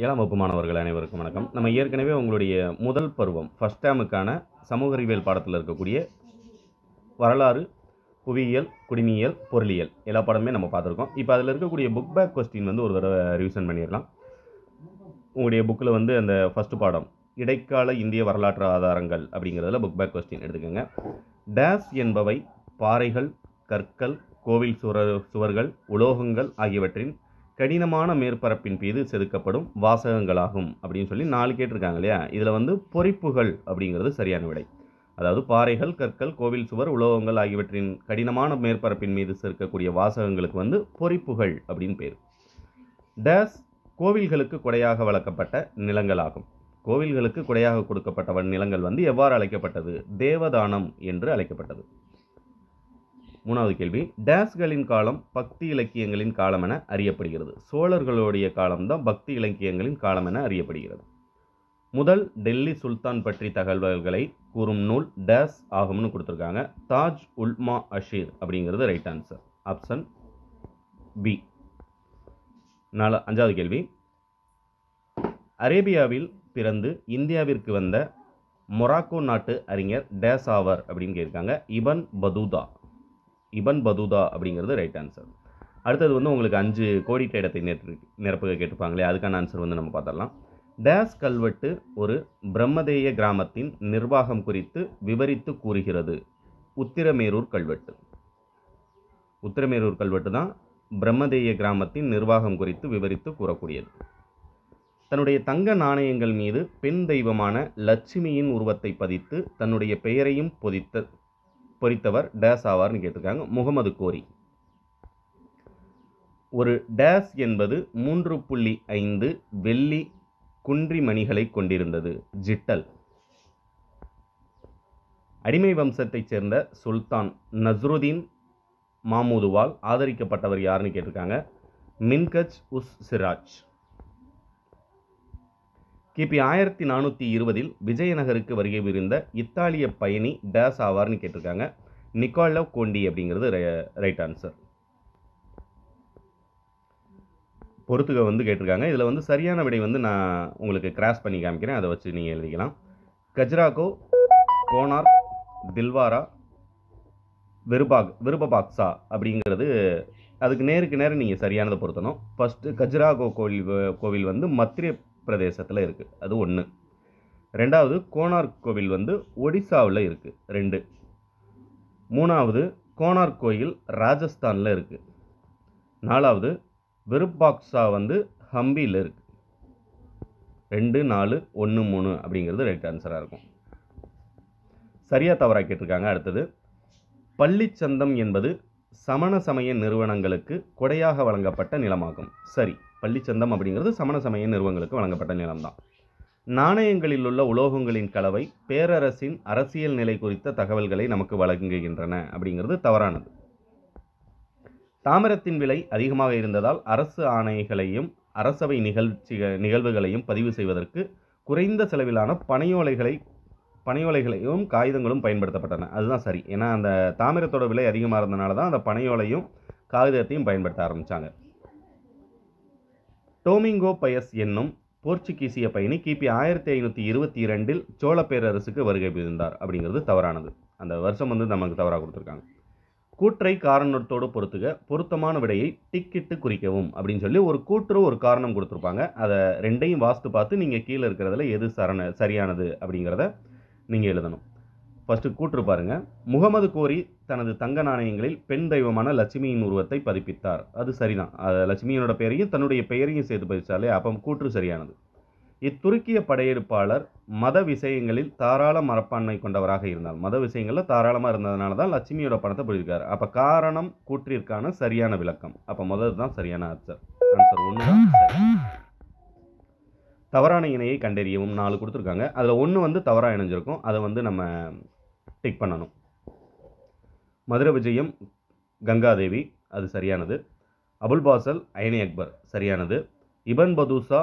ஏழாம் வகுப்பு மாணவர்கள் அனைவருக்கும் வணக்கம் நம்ம ஏற்கனவே உங்களுடைய முதல் பருவம் ஃபஸ்ட் டேமுக்கான சமூக அறிவியல் பாடத்தில் இருக்கக்கூடிய வரலாறு புவியியல் குடிமியியல் பொருளியல் எல்லா பாடமே நம்ம பார்த்துருக்கோம் இப்போ அதில் இருக்கக்கூடிய புக் பேக் கொஸ்டின் வந்து ஒரு தடவை ரிவிஷன் பண்ணிடலாம் உங்களுடைய புக்கில் வந்து அந்த ஃபஸ்ட்டு பாடம் இடைக்கால இந்திய வரலாற்று ஆதாரங்கள் அப்படிங்கிறதுல புக் பேக் கொஸ்டின் எடுத்துக்கோங்க டேஸ் என்பவை பாறைகள் கற்கள் கோவில் சுவர் சுவர்கள் உலோகங்கள் ஆகியவற்றின் கடினமான மேற்பரப்பின் மீது செதுக்கப்படும் வாசகங்களாகும் அப்படின்னு சொல்லி நாலு கேட்டிருக்காங்க இல்லையா இதில் வந்து பொறிப்புகள் அப்படிங்கிறது சரியான விடை அதாவது பாறைகள் கற்கள் கோவில் சுவர் உலோகங்கள் ஆகியவற்றின் கடினமான மேற்பரப்பின் மீது செதுக்கக்கூடிய வாசகங்களுக்கு வந்து பொறிப்புகள் அப்படின்னு பேர் டேஸ் கோவில்களுக்கு கொடையாக வளர்க்கப்பட்ட நிலங்களாகும் கோவில்களுக்கு கொடையாக கொடுக்கப்பட்ட நிலங்கள் வந்து எவ்வாறு அழைக்கப்பட்டது தேவதானம் என்று அழைக்கப்பட்டது மூணாவது கேள்வி டேஸ்களின் காலம் பக்தி இலக்கியங்களின் காலம் என அறியப்படுகிறது சோழர்களுடைய காலம்தான் பக்தி இலக்கியங்களின் காலம் என அறியப்படுகிறது முதல் டெல்லி சுல்தான் பற்றி தகவல்களை கூறும் நூல் டேஸ் ஆகும்னு கொடுத்துருக்காங்க தாஜ் உல்மா அஷீர் அப்படிங்கிறது ரைட் ஆன்சர் ஆப்ஷன் பி நாலு அஞ்சாவது கேள்வி அரேபியாவில் பிறந்து இந்தியாவிற்கு வந்த மொராக்கோ நாட்டு அறிஞர் டேஸ் ஆவர் அப்படின்னு கேட்டிருக்காங்க இபன் பதூதா இபன் பதுதா அப்படிங்கிறது ரைட் ஆன்சர் அடுத்தது வந்து உங்களுக்கு அஞ்சு கோடிட்ட இடத்தை நிரப்பு நிரப்புக கேட்டுப்பாங்களே அதுக்கான ஆன்சர் வந்து நம்ம பார்த்துடலாம் டேஸ் கல்வெட்டு ஒரு பிரம்மதேய கிராமத்தின் நிர்வாகம் குறித்து விவரித்து கூறுகிறது உத்திரமேரூர் கல்வெட்டு உத்திரமேரூர் கல்வெட்டு தான் பிரம்மதேய கிராமத்தின் நிர்வாகம் குறித்து விவரித்து கூறக்கூடியது தன்னுடைய தங்க நாணயங்கள் மீது பெண் தெய்வமான லட்சுமியின் உருவத்தை பதித்து தன்னுடைய பெயரையும் பொதித்த பொறித்தவர் டேஸ் ஆவார்னு கேட்டிருக்காங்க முகமது கோரி ஒரு டேஸ் என்பது மூன்று புள்ளி ஐந்து வெள்ளி குன்றிமணிகளை கொண்டிருந்தது ஜிட்டல் அடிமை வம்சத்தைச் சேர்ந்த சுல்தான் நஸ்ருதீன் மாமூதுவால் ஆதரிக்கப்பட்டவர் யாருன்னு கேட்டிருக்காங்க மின்கஜ் உஸ் சிராஜ் கிபி ஆயிரத்தி நானூற்றி இருபதில் விஜயநகருக்கு வருகை புரிந்த இத்தாலிய பயணி டேஸ் ஆவார்னு கேட்டிருக்காங்க நிக்கோலவ் கோண்டி அப்படிங்கிறது ரைட் ஆன்சர் பொறுத்துக வந்து கேட்டிருக்காங்க இதில் வந்து சரியான விடை வந்து நான் உங்களுக்கு கிராஸ் பண்ணி காமிக்கிறேன் அதை வச்சு நீங்கள் எழுதிக்கலாம் கஜ்ராகோ கோனார் தில்வாரா விருபாக் விருபபாக்சா அப்படிங்கிறது அதுக்கு நேருக்கு நேரம் நீங்கள் சரியானதை பொருத்தணும் ஃபஸ்ட்டு கஜ்ராகோ கோவில் கோவில் வந்து மத்திய பிரதேசத்தில் இருக்குது அது ஒன்று ரெண்டாவது கோனார்க் கோவில் வந்து ஒடிசாவில் இருக்குது ரெண்டு மூணாவது கோனார்க் கோயில் ராஜஸ்தானில் இருக்குது நாலாவது விருப்பாக்ஸா வந்து ஹம்பியில் இருக்குது ரெண்டு நாலு ஒன்று மூணு அப்படிங்கிறது ரைட் ஆன்சராக இருக்கும் சரியாக தவறாக கேட்டிருக்காங்க அடுத்தது பள்ளிச்சந்தம் என்பது சமண சமய நிறுவனங்களுக்கு கொடையாக வழங்கப்பட்ட நிலமாகும் சரி பள்ளிச்சந்தம் அப்படிங்கிறது சமண சமய நிறுவனங்களுக்கு வழங்கப்பட்ட நிலம்தான் நாணயங்களில் உள்ள உலோகங்களின் கலவை பேரரசின் அரசியல் நிலை குறித்த தகவல்களை நமக்கு வழங்குகின்றன அப்படிங்கிறது தவறானது தாமிரத்தின் விலை அதிகமாக இருந்ததால் அரசு ஆணைகளையும் அரசவை நிகழ்ச்சி நிகழ்வுகளையும் பதிவு செய்வதற்கு குறைந்த செலவிலான பனையோலைகளை பனையோலைகளையும் காகிதங்களும் பயன்படுத்தப்பட்டன அதுதான் சரி ஏன்னா அந்த தாமிரத்தோட விலை அதிகமாக இருந்தனால தான் அந்த பனையோலையும் காகிதத்தையும் பயன்படுத்த ஆரம்பித்தாங்க டோமிங்கோ பயஸ் என்னும் போர்ச்சுகீசிய பயணி கிபி ஆயிரத்தி ஐநூற்றி இருபத்தி இரண்டில் சோழ பேரரசுக்கு வருகை புரிந்தார் அப்படிங்கிறது தவறானது அந்த வருஷம் வந்து நமக்கு தவறாக கொடுத்துருக்காங்க கூற்றை காரணத்தோடு பொறுத்துக பொருத்தமான விடையை டிக்கிட்டு குறிக்கவும் அப்படின்னு சொல்லி ஒரு கூற்று ஒரு காரணம் கொடுத்துருப்பாங்க அதை ரெண்டையும் வாஸ்து பார்த்து நீங்கள் கீழே இருக்கிறதுல எது சரண சரியானது அப்படிங்கிறத நீங்கள் எழுதணும் ஃபஸ்ட்டு கூற்று பாருங்க முகமது கோரி தனது தங்க நாணயங்களில் பெண் தெய்வமான லட்சுமியின் உருவத்தை பதிப்பித்தார் அது சரிதான் லட்சுமியினோட பெயரையும் தன்னுடைய பெயரையும் சேர்த்து பதிச்சாலே அப்போ கூற்று சரியானது இத்துருக்கிய படையெடுப்பாளர் மத விஷயங்களில் தாராள மரப்பான்மை கொண்டவராக இருந்தார் மத விஷயங்களில் தாராளமாக இருந்ததுனால தான் லட்சுமியோட பணத்தை பிடிச்சிருக்காரு அப்போ காரணம் கூற்றிற்கான சரியான விளக்கம் அப்போ முதல் தான் சரியான ஆன்சர் ஆன்சர் ஒன்று தான் தவறான இணையை கண்டறியவும் நாலு கொடுத்துருக்காங்க அதில் ஒன்று வந்து தவறாக இணைஞ்சிருக்கும் அதை வந்து நம்ம டிக் பண்ணணும் மதுர விஜயம் கங்காதேவி அது சரியானது அபுல் பாசல் அயனி அக்பர் சரியானது இபன் பதூசா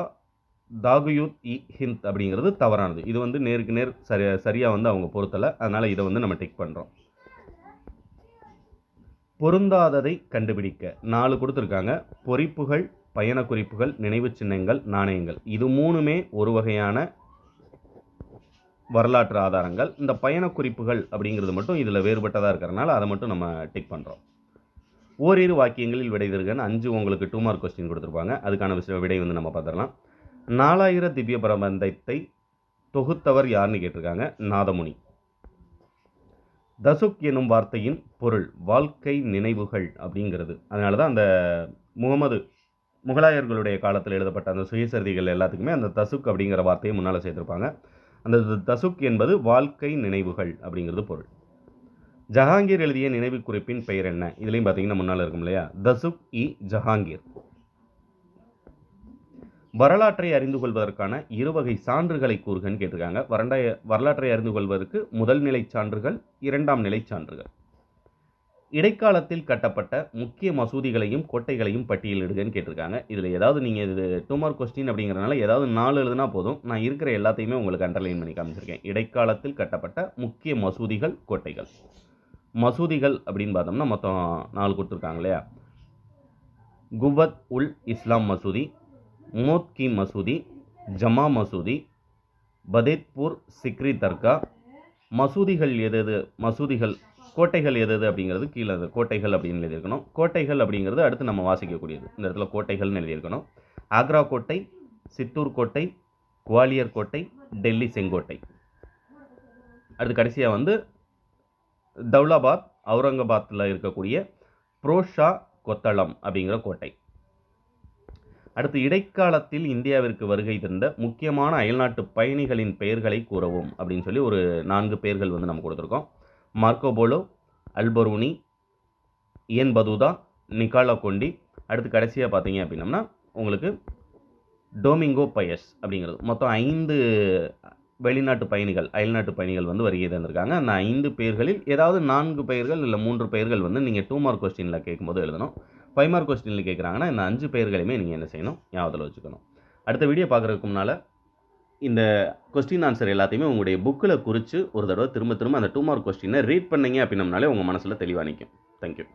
தாகுயூத் இ ஹிந்த் அப்படிங்கிறது தவறானது இது வந்து நேருக்கு நேர் சரி சரியாக வந்து அவங்க பொருத்தலை அதனால் இதை வந்து நம்ம டிக் பண்ணுறோம் பொருந்தாததை கண்டுபிடிக்க நாலு கொடுத்துருக்காங்க பொறிப்புகள் பயணக்குறிப்புகள் குறிப்புகள் நினைவு சின்னங்கள் நாணயங்கள் இது மூணுமே ஒரு வகையான வரலாற்று ஆதாரங்கள் இந்த பயணக்குறிப்புகள் குறிப்புகள் அப்படிங்கிறது மட்டும் இதில் வேறுபட்டதாக இருக்கிறனால அதை மட்டும் நம்ம டிக் பண்ணுறோம் ஓரிரு வாக்கியங்களில் விடை தருகன்னு அஞ்சு உங்களுக்கு டூ மார்க் கொஸ்டின் கொடுத்துருப்பாங்க அதுக்கான விஷயம் விடை வந்து நம்ம பார்த்துடலாம் நாலாயிர திவ்ய பிரபந்தத்தை தொகுத்தவர் யாருன்னு கேட்டிருக்காங்க நாதமுனி தசுக் எனும் வார்த்தையின் பொருள் வாழ்க்கை நினைவுகள் அப்படிங்கிறது அதனால தான் அந்த முகமது முகலாயர்களுடைய காலத்தில் எழுதப்பட்ட அந்த சுயசரிதிகள் எல்லாத்துக்குமே அந்த தசுக் அப்படிங்கிற வார்த்தையை முன்னால் சேர்த்துருப்பாங்க அந்த தசுக் என்பது வாழ்க்கை நினைவுகள் அப்படிங்கிறது பொருள் ஜஹாங்கீர் எழுதிய நினைவு குறிப்பின் பெயர் என்ன இதுலையும் பார்த்தீங்கன்னா முன்னால் இருக்கும் இல்லையா தசுக் இ ஜஹாங்கீர் வரலாற்றை அறிந்து கொள்வதற்கான இருவகை சான்றுகளை கூறுகன்னு கேட்டிருக்காங்க வரண்டாய வரலாற்றை அறிந்து கொள்வதற்கு முதல் நிலை சான்றுகள் இரண்டாம் நிலை சான்றுகள் இடைக்காலத்தில் கட்டப்பட்ட முக்கிய மசூதிகளையும் கோட்டைகளையும் பட்டியலிடுங்கன்னு கேட்டிருக்காங்க இதில் ஏதாவது நீங்கள் இது மார்க் கொஸ்டின் அப்படிங்கிறனால ஏதாவது நாலு எழுதுனா போதும் நான் இருக்கிற எல்லாத்தையுமே உங்களுக்கு அண்டர்லைன் பண்ணி காமிச்சிருக்கேன் இடைக்காலத்தில் கட்டப்பட்ட முக்கிய மசூதிகள் கோட்டைகள் மசூதிகள் அப்படின்னு பார்த்தோம்னா மொத்தம் நாலு கொடுத்துருக்காங்க இல்லையா குவத் உல் இஸ்லாம் மசூதி மோத்கி மசூதி ஜமா மசூதி பதேத்பூர் சிக்ரி தர்கா மசூதிகள் எது எது மசூதிகள் கோட்டைகள் எது எது அப்படிங்கிறது கீழே கோட்டைகள் அப்படின்னு எழுதியிருக்கணும் கோட்டைகள் அப்படிங்கிறது அடுத்து நம்ம வாசிக்கக்கூடியது இந்த இடத்துல கோட்டைகள்னு எழுதியிருக்கணும் ஆக்ரா கோட்டை சித்தூர் கோட்டை குவாலியர் கோட்டை டெல்லி செங்கோட்டை அடுத்து கடைசியாக வந்து தௌலாபாத் அவுரங்காபாத்தில் இருக்கக்கூடிய புரோஷா கொத்தளம் அப்படிங்கிற கோட்டை அடுத்து இடைக்காலத்தில் இந்தியாவிற்கு வருகை தந்த முக்கியமான அயல்நாட்டு பயணிகளின் பெயர்களை கூறவும் அப்படின்னு சொல்லி ஒரு நான்கு பெயர்கள் வந்து நம்ம கொடுத்துருக்கோம் Marco Polo Alberuni Ibn Battuta Nicolo Conti அடுத்து கடைசியாக பார்த்தீங்க அப்படின்னம்னா உங்களுக்கு டோமிங்கோ பயஸ் அப்படிங்கிறது மொத்தம் ஐந்து வெளிநாட்டு பயணிகள் அயல்நாட்டு பயணிகள் வந்து வருகை தந்திருக்காங்க அந்த ஐந்து பெயர்களில் ஏதாவது நான்கு பெயர்கள் இல்லை மூன்று பெயர்கள் வந்து நீங்கள் டூ மார்க் கொஸ்டினில் கேட்கும்போது எழுதணும் ஃபைவ் மார்க் கொஸ்டினில் கேட்குறாங்கன்னா இந்த அஞ்சு பெயர்களையுமே நீங்கள் என்ன செய்யணும் ஞாபகத்தில் வச்சுக்கணும் அடுத்த வீடியோ பார்க்குறதுக்கு முன்னால் இந்த கொஸ்டின் ஆன்சர் எல்லாத்தையுமே உங்களுடைய புக்கில் குறித்து ஒரு தடவை திரும்ப திரும்ப அந்த டூ மார்க் கொஸ்டினை ரீட் பண்ணிங்க அப்படின்னம்னாலே உங்கள் மனசில் தெளிவாக நிற்கும் தேங்க்யூ